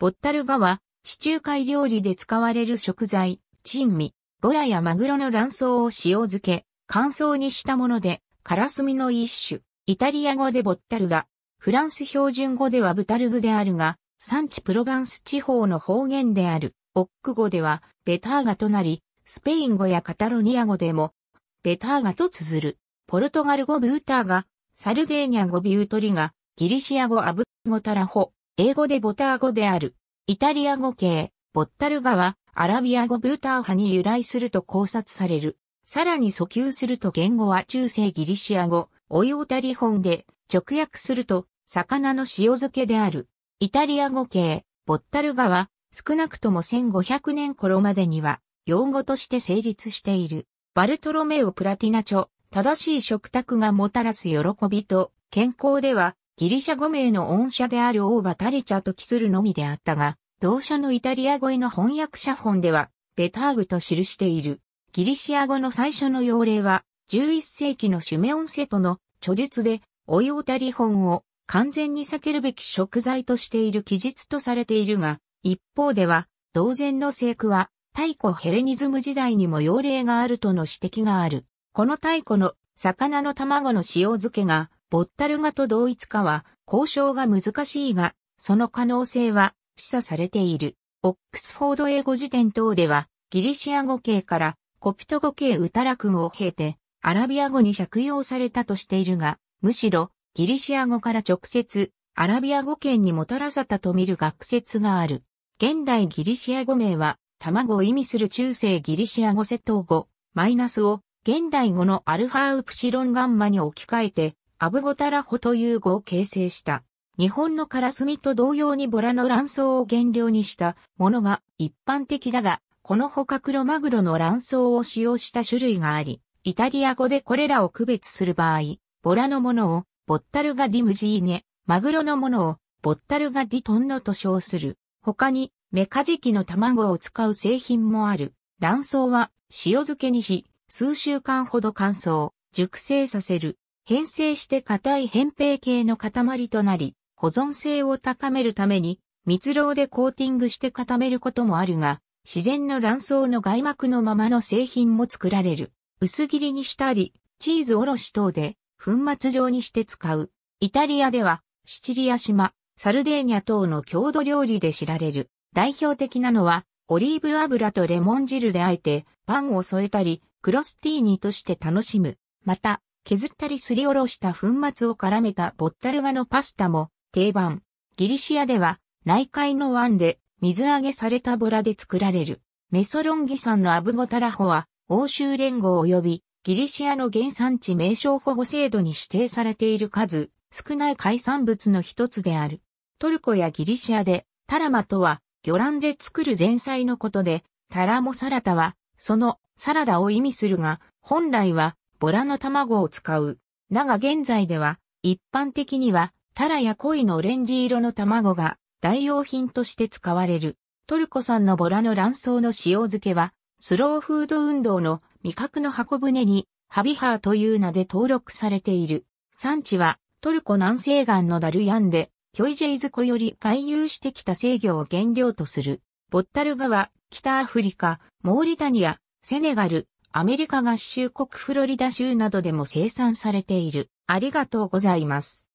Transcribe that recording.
ボッタルガは、地中海料理で使われる食材、珍味、ボラやマグロの卵巣を塩漬け、乾燥にしたもので、カラスミの一種、イタリア語でボッタルガ、フランス標準語ではブタルグであるが、産地プロバンス地方の方言である、オック語では、ベターガとなり、スペイン語やカタロニア語でも、ベターガと綴る。ポルトガル語ブーターガ、サルデーニャ語ビュートリガ、ギリシア語アブゴタラホ、英語でボター語である。イタリア語系、ボッタルガは、アラビア語ブーター派に由来すると考察される。さらに訴求すると言語は中世ギリシア語、オイオタリ本で、直訳すると、魚の塩漬けである。イタリア語系、ボッタルガは、少なくとも1500年頃までには、用語として成立している。バルトロメオ・プラティナ著、正しい食卓がもたらす喜びと、健康では、ギリシャ語名の音社であるオーバタリチャと記するのみであったが、同社のイタリア語への翻訳者本では、ベターグと記している。ギリシア語の最初の用例は、11世紀のシュメオンセトの著述で、オイオタリ本を完全に避けるべき食材としている記述とされているが、一方では、同然の聖句は、太古ヘレニズム時代にも用例があるとの指摘がある。この太古の魚の卵の塩漬けが、ボッタルガと同一化は交渉が難しいが、その可能性は示唆されている。オックスフォード英語辞典等では、ギリシア語系からコピト語系ウタラク語を経て、アラビア語に借用されたとしているが、むしろギリシア語から直接アラビア語圏にもたらさたと見る学説がある。現代ギリシア語名は、卵を意味する中世ギリシア語セト語、マイナスを現代語のアルファウプシロンガンマに置き換えて、アブゴタラホという語を形成した。日本のカラスミと同様にボラの卵巣を原料にしたものが一般的だが、このほかクロマグロの卵巣を使用した種類があり、イタリア語でこれらを区別する場合、ボラのものをボッタルガディムジーネ、マグロのものをボッタルガディトンノと称する。他にメカジキの卵を使う製品もある。卵巣は塩漬けにし、数週間ほど乾燥、熟成させる。変性して硬い扁平形の塊となり、保存性を高めるために、蜜蝋でコーティングして固めることもあるが、自然の卵巣の外膜のままの製品も作られる。薄切りにしたり、チーズおろし等で粉末状にして使う。イタリアでは、シチリア島、サルデーニャ等の郷土料理で知られる。代表的なのは、オリーブ油とレモン汁であえて、パンを添えたり、クロスティーニとして楽しむ。また、削ったりすりおろした粉末を絡めたボッタルガのパスタも定番。ギリシアでは内海の湾で水揚げされたボラで作られる。メソロンギ山のアブゴタラホは欧州連合及びギリシアの原産地名称保護制度に指定されている数少ない海産物の一つである。トルコやギリシアでタラマとは魚卵で作る前菜のことでタラモサラダはそのサラダを意味するが本来はボラの卵を使う。だが現在では、一般的には、タラやイのオレンジ色の卵が代用品として使われる。トルコ産のボラの卵巣の塩漬けは、スローフード運動の味覚の箱舟に、ハビハーという名で登録されている。産地は、トルコ南西岸のダルヤンで、キョイジェイズ湖より回遊してきた制御を原料とする。ボッタル川、北アフリカ、モーリタニア、セネガル、アメリカ合衆国フロリダ州などでも生産されている。ありがとうございます。